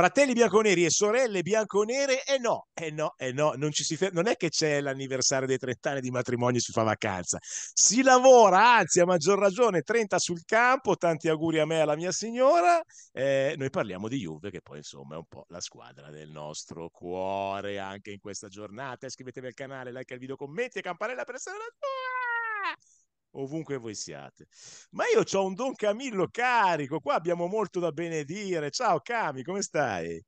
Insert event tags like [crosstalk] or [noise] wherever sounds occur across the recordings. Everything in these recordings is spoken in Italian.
Fratelli bianconeri e sorelle bianconere, e eh no, e eh no, e eh no, non, ci si fer- non è che c'è l'anniversario dei 30 anni di matrimonio e si fa vacanza. Si lavora, anzi a maggior ragione, 30 sul campo, tanti auguri a me e alla mia signora. eh, noi parliamo di Juve, che poi insomma è un po' la squadra del nostro cuore anche in questa giornata. Iscrivetevi al canale, like al video, commenti e campanella per essere la tua ovunque voi siate. Ma io ho un Don Camillo carico, qua abbiamo molto da benedire. Ciao Cami, come stai?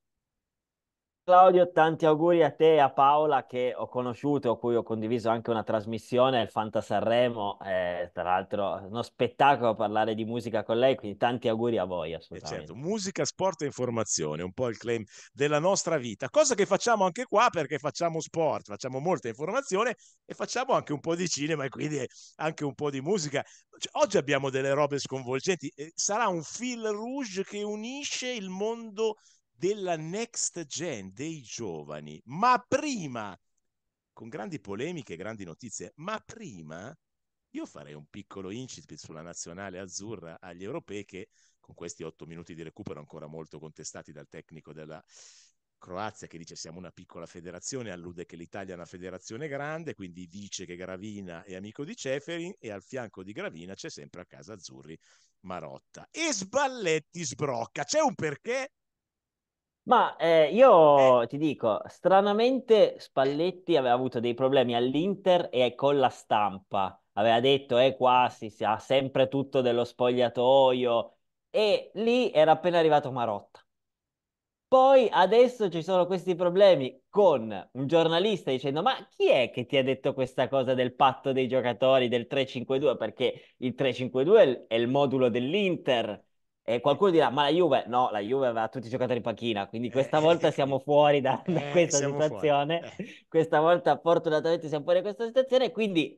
Claudio, tanti auguri a te e a Paola che ho conosciuto e con cui ho condiviso anche una trasmissione, il Fanta Sanremo, eh, tra l'altro uno spettacolo parlare di musica con lei, quindi tanti auguri a voi eh, certo, assolutamente. Certo, musica, sport e informazione, un po' il claim della nostra vita, cosa che facciamo anche qua perché facciamo sport, facciamo molta informazione e facciamo anche un po' di cinema e quindi anche un po' di musica. Cioè, oggi abbiamo delle robe sconvolgenti, eh, sarà un fil rouge che unisce il mondo della next gen dei giovani, ma prima, con grandi polemiche grandi notizie, ma prima io farei un piccolo incipit sulla nazionale azzurra agli europei che con questi otto minuti di recupero ancora molto contestati dal tecnico della Croazia che dice siamo una piccola federazione, allude che l'Italia è una federazione grande, quindi dice che Gravina è amico di Ceferin e al fianco di Gravina c'è sempre a casa Azzurri Marotta. E Sballetti sbrocca, c'è un perché ma eh, io eh. ti dico, stranamente Spalletti aveva avuto dei problemi all'Inter e con la stampa. Aveva detto, eh qua si, si ha sempre tutto dello spogliatoio. E lì era appena arrivato Marotta. Poi adesso ci sono questi problemi con un giornalista dicendo ma chi è che ti ha detto questa cosa del patto dei giocatori del 3-5-2? Perché il 3-5-2 è il modulo dell'Inter e qualcuno dirà, ma la Juve? No, la Juve aveva tutti i giocatori in panchina, quindi eh. questa volta siamo fuori da, da eh, questa situazione. Eh. Questa volta fortunatamente siamo fuori da questa situazione, quindi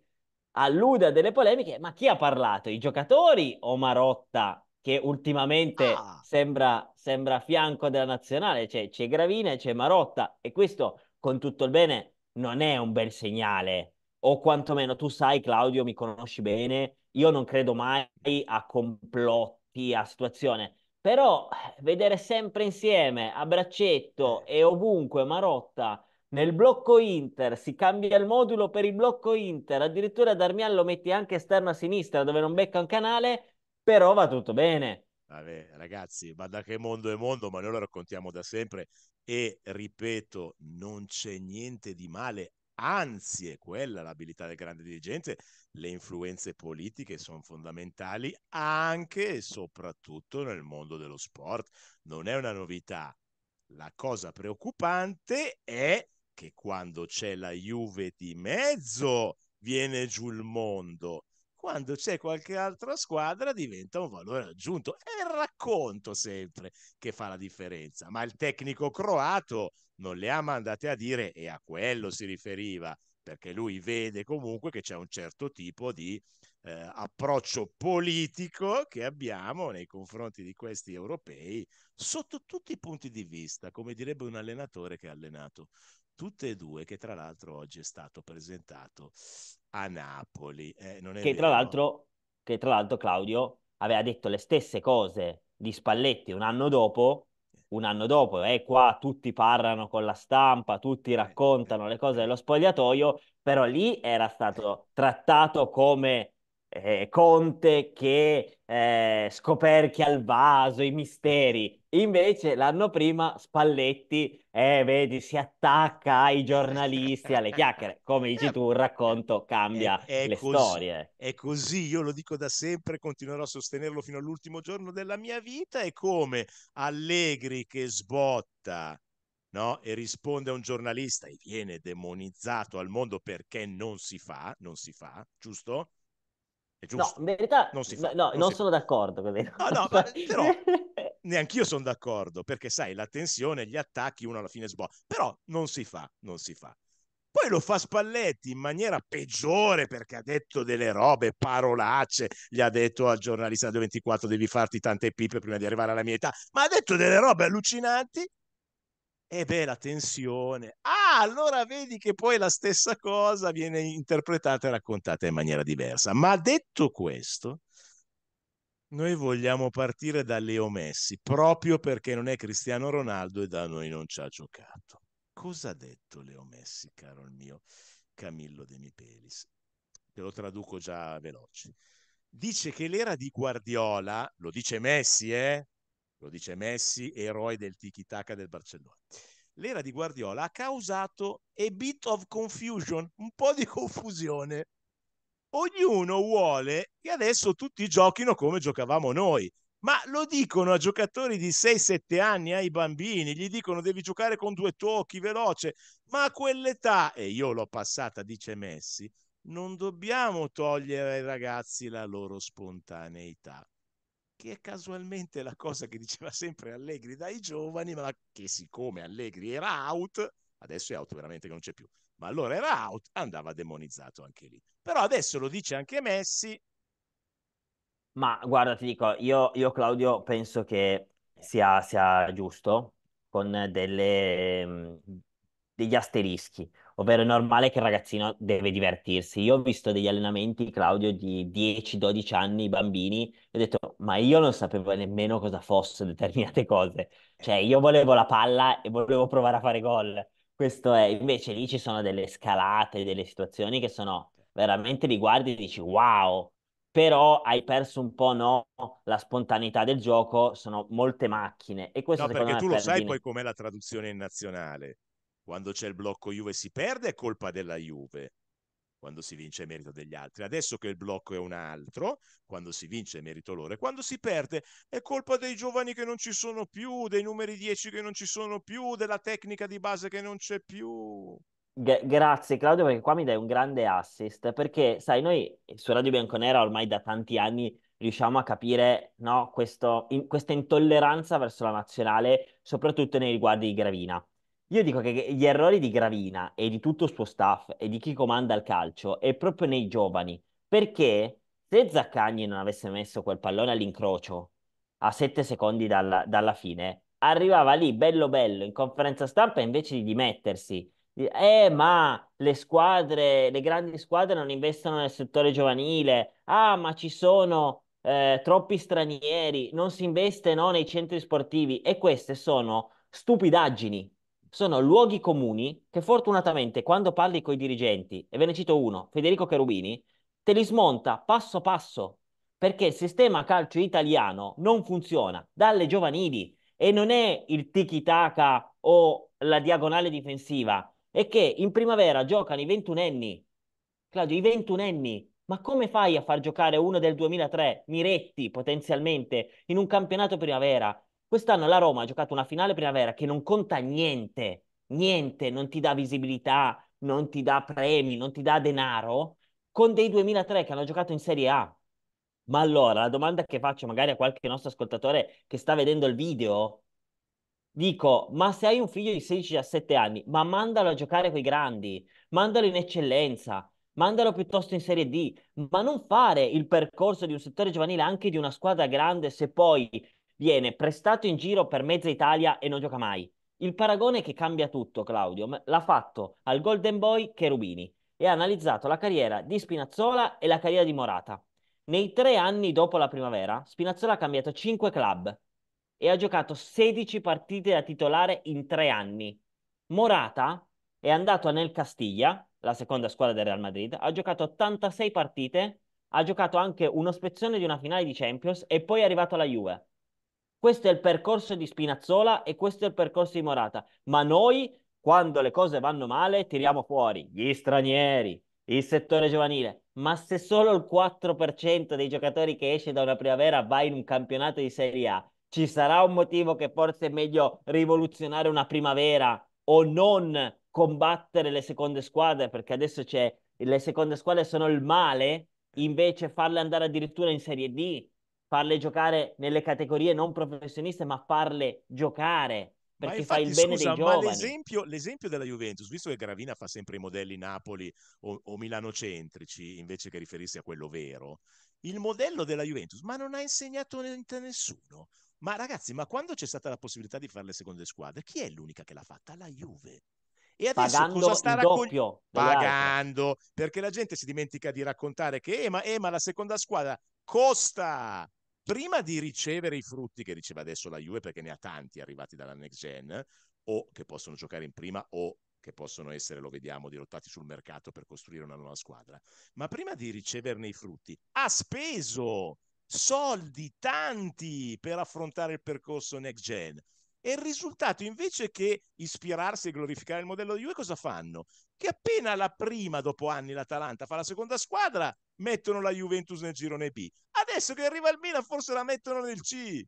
allude a delle polemiche, ma chi ha parlato? I giocatori o Marotta, che ultimamente ah. sembra, sembra a fianco della nazionale? Cioè, c'è Gravina e c'è Marotta, e questo, con tutto il bene, non è un bel segnale. O quantomeno tu sai, Claudio, mi conosci bene, io non credo mai a complotti pia situazione, però vedere sempre insieme a braccetto e ovunque Marotta nel blocco Inter, si cambia il modulo per il blocco Inter, addirittura Darmian lo metti anche esterno a sinistra dove non becca un canale, però va tutto bene. Vabbè, ragazzi, ma da che mondo è mondo, ma noi lo raccontiamo da sempre e ripeto, non c'è niente di male Anzi, è quella l'abilità del grande dirigente. Le influenze politiche sono fondamentali anche e soprattutto nel mondo dello sport. Non è una novità. La cosa preoccupante è che quando c'è la Juve di mezzo viene giù il mondo quando c'è qualche altra squadra diventa un valore aggiunto. È il racconto sempre che fa la differenza, ma il tecnico croato non le ha mandate a dire e a quello si riferiva, perché lui vede comunque che c'è un certo tipo di eh, approccio politico che abbiamo nei confronti di questi europei sotto tutti i punti di vista, come direbbe un allenatore che ha allenato tutte e due, che tra l'altro oggi è stato presentato a Napoli. Eh, che, tra che, tra l'altro, Claudio aveva detto le stesse cose di Spalletti un anno dopo, un anno dopo, e eh, qua tutti parlano con la stampa, tutti eh, raccontano eh, le cose eh. dello spogliatoio, però lì era stato trattato come eh, Conte che eh, scoperchia il vaso, i misteri. Invece l'anno prima Spalletti, eh, vedi, si attacca ai giornalisti, alle chiacchiere. [laughs] Come dici tu, un racconto cambia è, è le così, storie. È così, io lo dico da sempre, continuerò a sostenerlo fino all'ultimo giorno della mia vita. È come Allegri che sbotta No? e risponde a un giornalista e viene demonizzato al mondo perché non si fa, non si fa, giusto? È giusto. No, in verità non, si fa, no, non, non sono d'accordo con te. Ah, no, no, però [laughs] neanch'io sono d'accordo, perché sai, la tensione, gli attacchi, uno alla fine sbocca. Però non si fa, non si fa. Poi lo fa Spalletti in maniera peggiore perché ha detto delle robe, parolacce, gli ha detto al giornalista del 24 devi farti tante pipe prima di arrivare alla mia età, ma ha detto delle robe allucinanti e eh beh, la tensione. Ah, allora vedi che poi la stessa cosa viene interpretata e raccontata in maniera diversa. Ma detto questo, noi vogliamo partire da Leo Messi proprio perché non è Cristiano Ronaldo e da noi non ci ha giocato. Cosa ha detto Leo Messi, caro il mio Camillo De Mipelis? Te lo traduco già veloce. Dice che l'era di Guardiola, lo dice Messi, eh? lo dice Messi, eroe del tiki-taka del Barcellona. L'era di Guardiola ha causato a bit of confusion, un po' di confusione. Ognuno vuole che adesso tutti giochino come giocavamo noi, ma lo dicono a giocatori di 6-7 anni, ai bambini, gli dicono devi giocare con due tocchi, veloce, ma a quell'età, e io l'ho passata, dice Messi, non dobbiamo togliere ai ragazzi la loro spontaneità che è casualmente la cosa che diceva sempre Allegri dai giovani, ma che siccome Allegri era out, adesso è out veramente che non c'è più, ma allora era out, andava demonizzato anche lì. Però adesso lo dice anche Messi. Ma guarda, ti dico, io, io Claudio penso che sia, sia giusto con delle, mm, degli asterischi, ovvero è normale che il ragazzino deve divertirsi. Io ho visto degli allenamenti, Claudio, di 10-12 anni, bambini, e ho detto, ma io non sapevo nemmeno cosa fossero determinate cose. Cioè, io volevo la palla e volevo provare a fare gol. Questo è, invece lì ci sono delle scalate, delle situazioni che sono veramente li guardi e dici wow, però hai perso un po' no, la spontaneità del gioco, sono molte macchine e questo no, perché tu lo sai poi com'è la traduzione in nazionale. Quando c'è il blocco Juve si perde è colpa della Juve, quando si vince è merito degli altri. Adesso che il blocco è un altro, quando si vince è merito loro. E quando si perde è colpa dei giovani che non ci sono più, dei numeri 10 che non ci sono più, della tecnica di base che non c'è più. Grazie Claudio perché qua mi dai un grande assist perché sai noi su Radio Bianconera ormai da tanti anni riusciamo a capire no, questo, in, questa intolleranza verso la nazionale soprattutto nei riguardi di Gravina io dico che gli errori di Gravina e di tutto il suo staff e di chi comanda il calcio è proprio nei giovani, perché se Zaccagni non avesse messo quel pallone all'incrocio a sette secondi dalla, dalla fine, arrivava lì bello bello in conferenza stampa invece di dimettersi. Eh, ma le squadre, le grandi squadre non investono nel settore giovanile. Ah, ma ci sono eh, troppi stranieri, non si investe no, nei centri sportivi. E queste sono stupidaggini sono luoghi comuni che fortunatamente quando parli con i dirigenti, e ve ne cito uno, Federico Cherubini, te li smonta passo passo, perché il sistema calcio italiano non funziona dalle giovanili e non è il tiki-taka o la diagonale difensiva, è che in primavera giocano i ventunenni. Claudio, i ventunenni ma come fai a far giocare uno del 2003, Miretti potenzialmente, in un campionato primavera? Quest'anno la Roma ha giocato una finale primavera che non conta niente, niente, non ti dà visibilità, non ti dà premi, non ti dà denaro, con dei 2003 che hanno giocato in Serie A. Ma allora, la domanda che faccio magari a qualche nostro ascoltatore che sta vedendo il video, dico, ma se hai un figlio di 16-17 anni, ma mandalo a giocare con i grandi, mandalo in eccellenza, mandalo piuttosto in Serie D, ma non fare il percorso di un settore giovanile anche di una squadra grande se poi viene prestato in giro per mezza Italia e non gioca mai. Il paragone che cambia tutto, Claudio, l'ha fatto al Golden Boy Cherubini e ha analizzato la carriera di Spinazzola e la carriera di Morata. Nei tre anni dopo la primavera, Spinazzola ha cambiato cinque club e ha giocato 16 partite da titolare in tre anni. Morata è andato nel Castiglia, la seconda squadra del Real Madrid, ha giocato 86 partite, ha giocato anche uno spezzone di una finale di Champions e poi è arrivato alla Juve. Questo è il percorso di Spinazzola e questo è il percorso di Morata. Ma noi, quando le cose vanno male, tiriamo fuori gli stranieri, il settore giovanile. Ma se solo il 4% dei giocatori che esce da una primavera va in un campionato di Serie A, ci sarà un motivo che forse è meglio rivoluzionare una primavera o non combattere le seconde squadre, perché adesso c'è le seconde squadre sono il male, invece farle andare addirittura in Serie D farle giocare nelle categorie non professioniste, ma farle giocare perché infatti, fa il bene scusa, dei giovani. L'esempio, l'esempio, della Juventus, visto che Gravina fa sempre i modelli Napoli o, o Milano-centrici invece che riferirsi a quello vero, il modello della Juventus, ma non ha insegnato niente a nessuno. Ma ragazzi, ma quando c'è stata la possibilità di fare le seconde squadre, chi è l'unica che l'ha fatta? La Juve. E adesso pagando cosa sta raccogliendo? Pagando, perché la gente si dimentica di raccontare che Ema, eh, Ema, eh, la seconda squadra, costa prima di ricevere i frutti che riceve adesso la Juve, perché ne ha tanti arrivati dalla next gen, o che possono giocare in prima o che possono essere, lo vediamo, dirottati sul mercato per costruire una nuova squadra. Ma prima di riceverne i frutti, ha speso soldi tanti per affrontare il percorso next gen. E il risultato invece che ispirarsi e glorificare il modello di Juve, cosa fanno? Che appena la prima, dopo anni, l'Atalanta fa la seconda squadra, mettono la Juventus nel girone B. Adesso che arriva il Milan, forse la mettono nel C.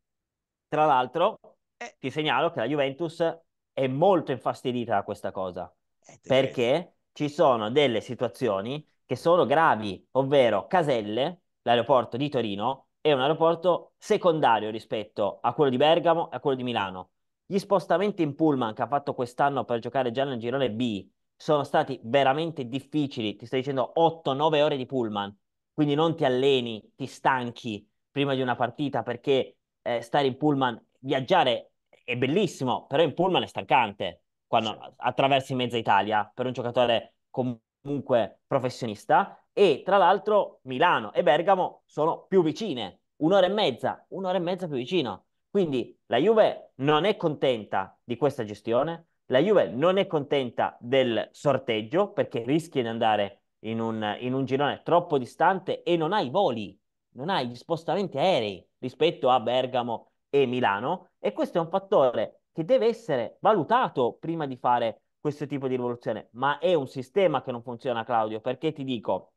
Tra l'altro, eh. ti segnalo che la Juventus è molto infastidita da questa cosa. Eh, perché ci sono delle situazioni che sono gravi, ovvero Caselle, l'aeroporto di Torino, è un aeroporto secondario rispetto a quello di Bergamo e a quello di Milano. Gli spostamenti in pullman che ha fatto quest'anno per giocare già nel girone B sono stati veramente difficili. Ti stai dicendo 8-9 ore di pullman, quindi non ti alleni, ti stanchi prima di una partita perché eh, stare in pullman, viaggiare è bellissimo, però in pullman è stancante quando attraversi mezza Italia per un giocatore comunque professionista. E tra l'altro Milano e Bergamo sono più vicine, un'ora e mezza, un'ora e mezza più vicino. Quindi la Juve non è contenta di questa gestione, la Juve non è contenta del sorteggio perché rischia di andare in un, in un girone troppo distante e non ha i voli, non ha gli spostamenti aerei rispetto a Bergamo e Milano e questo è un fattore che deve essere valutato prima di fare questo tipo di rivoluzione, ma è un sistema che non funziona Claudio perché ti dico,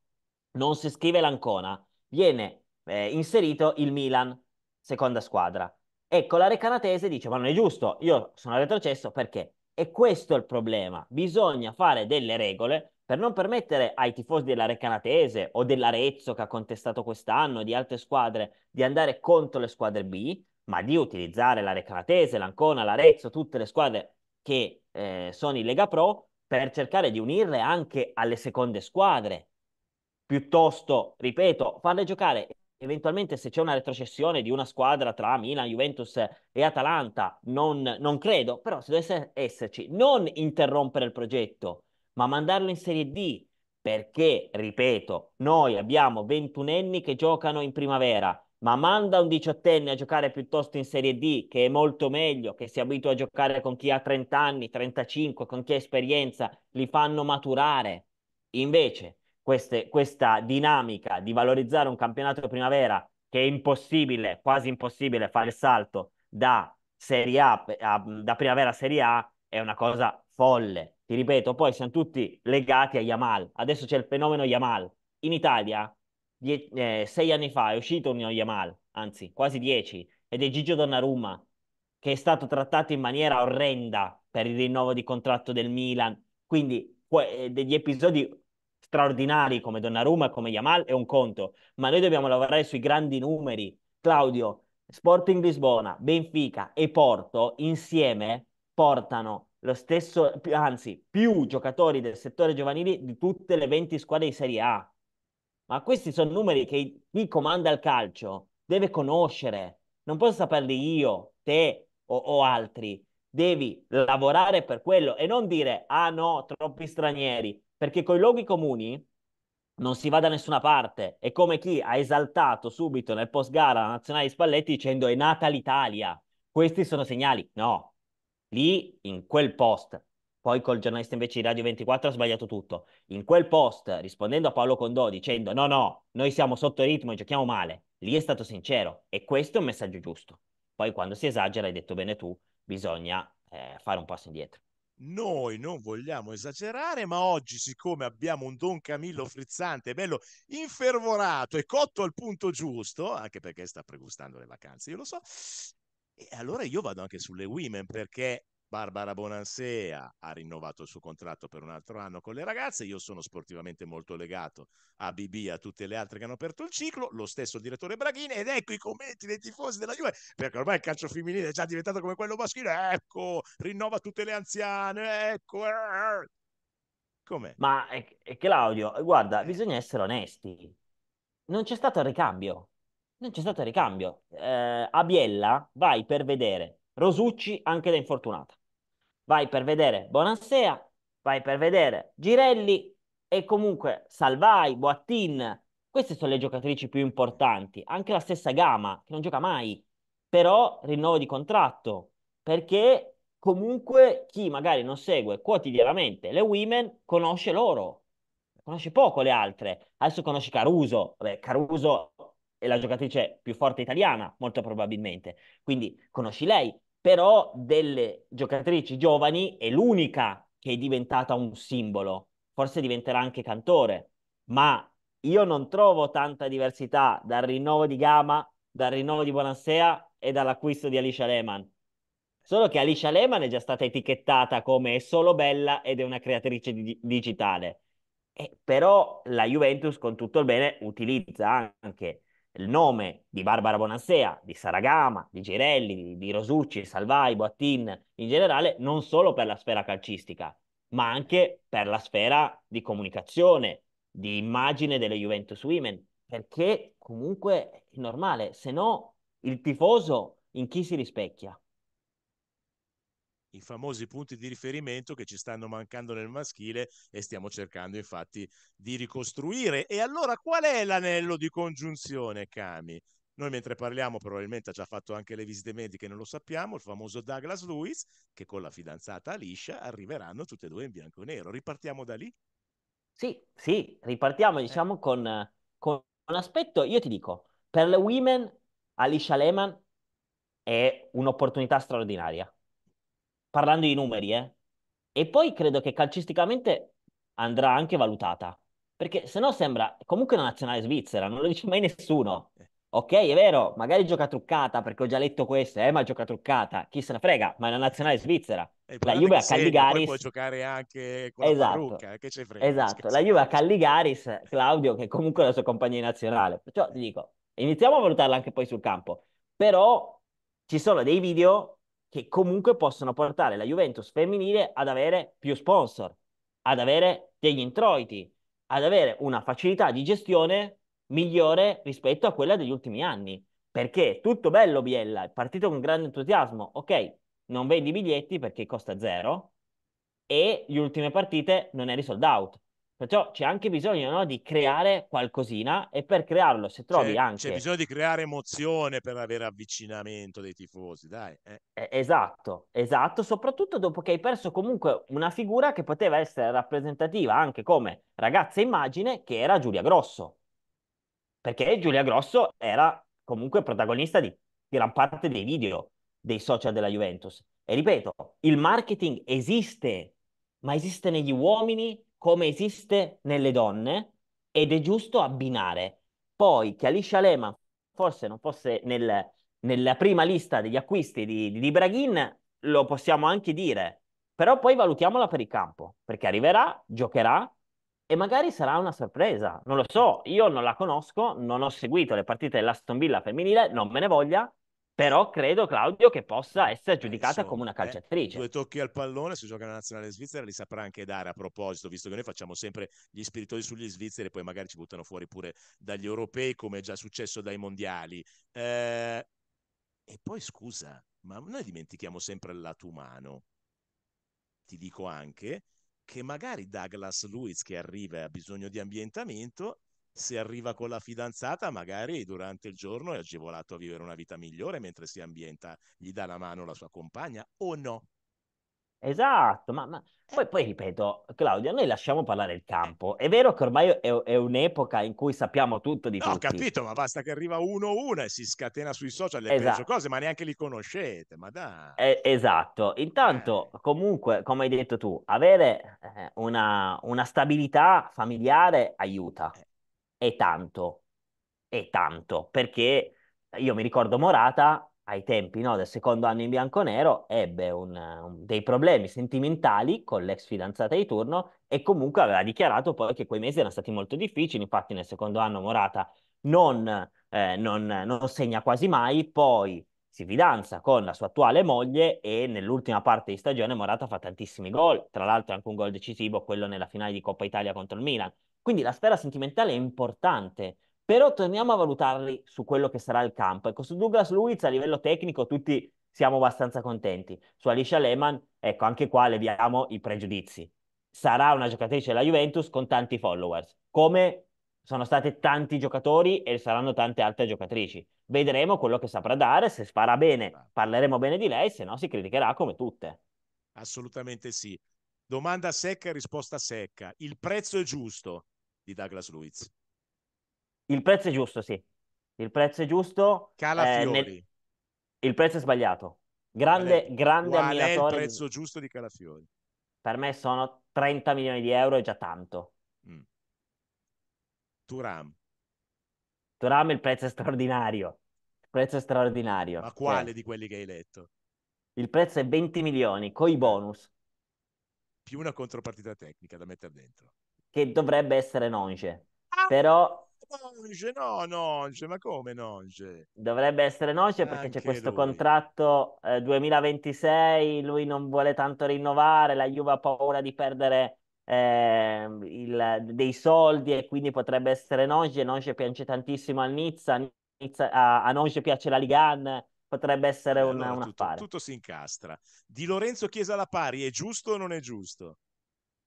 non si scrive l'Ancona, viene eh, inserito il Milan, seconda squadra. Ecco, la Recanatese dice, ma non è giusto, io sono retrocesso perché? E questo è il problema, bisogna fare delle regole per non permettere ai tifosi della Recanatese o dell'Arezzo che ha contestato quest'anno, di altre squadre, di andare contro le squadre B, ma di utilizzare la Recanatese, l'Ancona, l'Arezzo, tutte le squadre che eh, sono in Lega Pro per cercare di unirle anche alle seconde squadre. Piuttosto, ripeto, farle giocare eventualmente se c'è una retrocessione di una squadra tra Milan, Juventus e Atalanta, non, non credo, però se dovesse esserci, non interrompere il progetto, ma mandarlo in Serie D, perché, ripeto, noi abbiamo 21enni che giocano in primavera, ma manda un diciottenne a giocare piuttosto in Serie D, che è molto meglio, che si abitua a giocare con chi ha 30 anni, 35, con chi ha esperienza, li fanno maturare. Invece, queste, questa dinamica di valorizzare un campionato primavera che è impossibile, quasi impossibile fare il salto da Serie A, a da primavera a Serie A è una cosa folle. Ti ripeto, poi siamo tutti legati a Yamal. Adesso c'è il fenomeno Yamal. In Italia, die- eh, sei anni fa, è uscito un Yamal, anzi quasi dieci, ed è Gigio Donnarumma, che è stato trattato in maniera orrenda per il rinnovo di contratto del Milan. Quindi que- eh, degli episodi straordinari come Donnarumma e come Yamal è un conto, ma noi dobbiamo lavorare sui grandi numeri. Claudio, Sporting Lisbona, Benfica e Porto insieme portano lo stesso, anzi, più giocatori del settore giovanile di tutte le 20 squadre di Serie A. Ma questi sono numeri che chi comanda il calcio deve conoscere. Non posso saperli io, te o, o altri devi lavorare per quello e non dire ah no, troppi stranieri, perché coi luoghi comuni non si va da nessuna parte. È come chi ha esaltato subito nel post gara la nazionale di Spalletti dicendo è nata l'Italia. Questi sono segnali. No, lì in quel post. Poi col giornalista invece di Radio 24 ha sbagliato tutto. In quel post, rispondendo a Paolo Condò dicendo no, no, noi siamo sotto ritmo e giochiamo male, lì è stato sincero e questo è un messaggio giusto. Poi quando si esagera, hai detto bene tu, bisogna eh, fare un passo indietro noi non vogliamo esagerare, ma oggi, siccome abbiamo un Don Camillo frizzante, bello infervorato e cotto al punto giusto, anche perché sta pregustando le vacanze, io lo so. E allora io vado anche sulle women perché Barbara Bonansea ha rinnovato il suo contratto per un altro anno con le ragazze, io sono sportivamente molto legato a BB a tutte le altre che hanno aperto il ciclo, lo stesso direttore Braghini ed ecco i commenti dei tifosi della Juve, perché ormai il calcio femminile è già diventato come quello maschile, ecco, rinnova tutte le anziane, ecco. Eh, eh. Com'è? Ma eh, Claudio, guarda, bisogna essere onesti, non c'è stato il ricambio, non c'è stato il ricambio. Eh, a Biella vai per vedere Rosucci anche da infortunata vai per vedere Bonansea, vai per vedere Girelli e comunque Salvai, Boattin, queste sono le giocatrici più importanti, anche la stessa Gama che non gioca mai, però rinnovo di contratto, perché comunque chi magari non segue quotidianamente le women conosce loro, conosce poco le altre, adesso conosce Caruso, Vabbè, Caruso è la giocatrice più forte italiana, molto probabilmente, quindi conosci lei, però delle giocatrici giovani è l'unica che è diventata un simbolo, forse diventerà anche cantore, ma io non trovo tanta diversità dal rinnovo di Gama, dal rinnovo di Buonasera e dall'acquisto di Alicia Lehman. Solo che Alicia Lehman è già stata etichettata come è solo bella ed è una creatrice di- digitale. Eh, però la Juventus, con tutto il bene, utilizza anche il nome di Barbara Bonassea, di Saragama, di Girelli, di, di Rosucci, Salvai, Boattin in generale, non solo per la sfera calcistica, ma anche per la sfera di comunicazione, di immagine delle Juventus Women, perché comunque è normale, se no il tifoso in chi si rispecchia? i famosi punti di riferimento che ci stanno mancando nel maschile e stiamo cercando infatti di ricostruire. E allora qual è l'anello di congiunzione, Cami? Noi mentre parliamo probabilmente ha già fatto anche le visite mediche, non lo sappiamo, il famoso Douglas Lewis che con la fidanzata Alicia arriveranno tutte e due in bianco e nero. Ripartiamo da lì? Sì, sì, ripartiamo eh. diciamo eh. con, con un aspetto, io ti dico, per le women Alicia Lehman è un'opportunità straordinaria parlando di numeri, eh. E poi credo che calcisticamente andrà anche valutata, perché se no sembra comunque una nazionale svizzera, non lo dice mai nessuno. Ok, è vero, magari gioca truccata, perché ho già letto questo, eh, ma gioca truccata, chi se ne frega, ma è una nazionale svizzera. La Juve a Calligaris... può giocare anche con esatto, parrucca, eh, che c'è frega. Esatto, scherzo. la Juve a Calligaris, Claudio, che comunque è la sua compagnia nazionale. Perciò ti dico, iniziamo a valutarla anche poi sul campo. Però ci sono dei video che comunque possono portare la Juventus femminile ad avere più sponsor, ad avere degli introiti, ad avere una facilità di gestione migliore rispetto a quella degli ultimi anni. Perché tutto bello Biella, è partito con grande entusiasmo, ok, non vendi biglietti perché costa zero e le ultime partite non eri sold out. Perciò c'è anche bisogno no, di creare qualcosina e per crearlo, se trovi c'è, anche... C'è bisogno di creare emozione per avere avvicinamento dei tifosi, dai. Eh. Esatto, esatto, soprattutto dopo che hai perso comunque una figura che poteva essere rappresentativa anche come ragazza immagine, che era Giulia Grosso. Perché Giulia Grosso era comunque protagonista di gran parte dei video dei social della Juventus. E ripeto, il marketing esiste, ma esiste negli uomini come esiste nelle donne ed è giusto abbinare. Poi che Alicia Lehman forse non fosse nel, nella prima lista degli acquisti di, di, di Braghin, lo possiamo anche dire, però poi valutiamola per il campo, perché arriverà, giocherà e magari sarà una sorpresa, non lo so, io non la conosco, non ho seguito le partite dell'Aston Villa femminile, non me ne voglia, però credo Claudio che possa essere eh, giudicata Insomma, come una eh, calciatrice. Eh, due tocchi al pallone, se gioca la nazionale svizzera li saprà anche dare a proposito, visto che noi facciamo sempre gli spiritosi sugli svizzeri e poi magari ci buttano fuori pure dagli europei come è già successo dai mondiali. Eh, e poi scusa, ma noi dimentichiamo sempre il lato umano. Ti dico anche che magari Douglas Luiz che arriva e ha bisogno di ambientamento se arriva con la fidanzata, magari durante il giorno è agevolato a vivere una vita migliore mentre si ambienta, gli dà la mano la sua compagna o no? Esatto, ma, ma... Eh. Poi, poi, ripeto, Claudia, noi lasciamo parlare il campo. È vero che ormai è, è un'epoca in cui sappiamo tutto di no, Ho capito, ma basta che arriva uno uno e si scatena sui social le esatto. cose, ma neanche li conoscete, ma dai. Eh, esatto, intanto eh. comunque, come hai detto tu, avere eh, una, una, stabilità familiare aiuta. Eh, è tanto, è tanto, perché io mi ricordo Morata ai tempi no, del secondo anno in bianconero ebbe un, un, dei problemi sentimentali con l'ex fidanzata di turno e comunque aveva dichiarato poi che quei mesi erano stati molto difficili, infatti nel secondo anno Morata non, eh, non, non segna quasi mai, poi si fidanza con la sua attuale moglie e nell'ultima parte di stagione Morata fa tantissimi gol, tra l'altro anche un gol decisivo, quello nella finale di Coppa Italia contro il Milan. Quindi la sfera sentimentale è importante, però torniamo a valutarli su quello che sarà il campo. Ecco, su Douglas Luiz a livello tecnico tutti siamo abbastanza contenti. Su Alicia Lehman, ecco, anche qua leviamo i pregiudizi. Sarà una giocatrice della Juventus con tanti followers, come sono stati tanti giocatori e saranno tante altre giocatrici. Vedremo quello che saprà dare, se farà bene ah. parleremo bene di lei, se no si criticherà come tutte. Assolutamente sì. Domanda secca e risposta secca. Il prezzo è giusto di Douglas Luiz. Il prezzo è giusto, sì. Il prezzo è giusto. Cala Eh, nel... Il prezzo è sbagliato. Grande, qual è, grande qual ammiratore. il prezzo di... giusto di Calafiori? Per me sono 30 milioni di euro, è già tanto. Mm. Turam. Turam il prezzo è straordinario. Il prezzo è straordinario. Ma quale sì. di quelli che hai letto? Il prezzo è 20 milioni, coi bonus. Più una contropartita tecnica da mettere dentro. Che dovrebbe essere Nonge. Ah, Però... Nonge, no, Nonge, ma come Nonge? Dovrebbe essere Nonge perché Anche c'è questo lui. contratto eh, 2026, lui non vuole tanto rinnovare, la Juve ha paura di perdere eh, il, dei soldi e quindi potrebbe essere Nonge. Nonge piace tantissimo al Nizza, Nizza a, a Nonge piace la Ligan, potrebbe essere eh, un, allora, un tutto, affare. Tutto si incastra. Di Lorenzo Chiesa alla pari è giusto o non è giusto?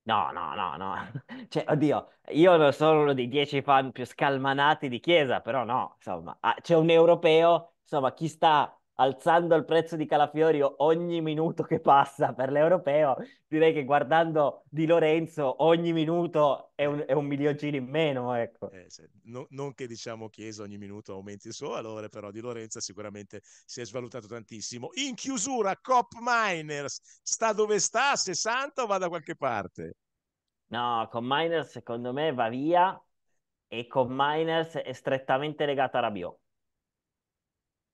No, no, no, no. [laughs] Cioè, oddio, io non sono uno dei dieci fan più scalmanati di Chiesa, però no, insomma, c'è un europeo, insomma, chi sta alzando il prezzo di Calafiori ogni minuto che passa per l'europeo, direi che guardando Di Lorenzo ogni minuto è un, è un milioncino in meno. Ecco. Eh, se, no, non che diciamo Chiesa ogni minuto aumenti il suo valore, però Di Lorenzo sicuramente si è svalutato tantissimo. In chiusura, Cop Miners sta dove sta? 60 o va da qualche parte? No, Cop Miners secondo me va via e Cop Miners è strettamente legato a Rabiot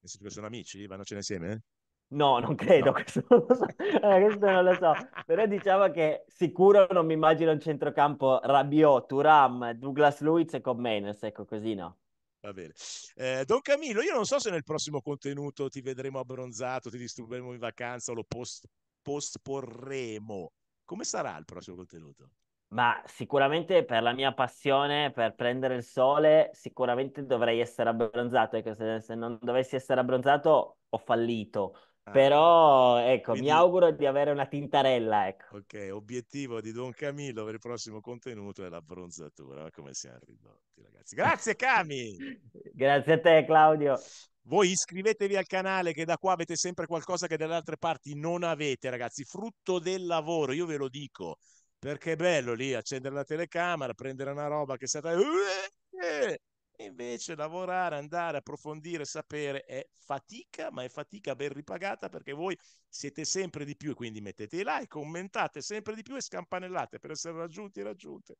nel senso che sono amici? Vanno a cena insieme? No, non credo, no. [laughs] Questo, non so. Eh, questo, non lo so, però diciamo che sicuro non mi immagino un centrocampo Rabiot, Turam, Douglas Luiz e Commenes, ecco così no. Va bene. Eh, Don Camillo, io non so se nel prossimo contenuto ti vedremo abbronzato, ti disturberemo in vacanza o lo post- posporremo. Come sarà il prossimo contenuto? Ma sicuramente per la mia passione per prendere il sole, sicuramente dovrei essere abbronzato, ecco, se, se non dovessi essere abbronzato ho fallito. Ah, Però ecco, quindi... mi auguro di avere una tintarella, ecco. Ok, obiettivo di Don Camillo per il prossimo contenuto è l'abbronzatura, come siamo ridotti, ragazzi. Grazie Cami! [laughs] Grazie a te Claudio. Voi iscrivetevi al canale che da qua avete sempre qualcosa che dalle altre parti non avete, ragazzi, frutto del lavoro, io ve lo dico perché è bello lì accendere la telecamera, prendere una roba che è stata... Eh! Invece lavorare, andare, approfondire, sapere è fatica, ma è fatica ben ripagata perché voi siete sempre di più e quindi mettete i like, commentate sempre di più e scampanellate per essere raggiunti e raggiunte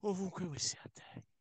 ovunque voi siate.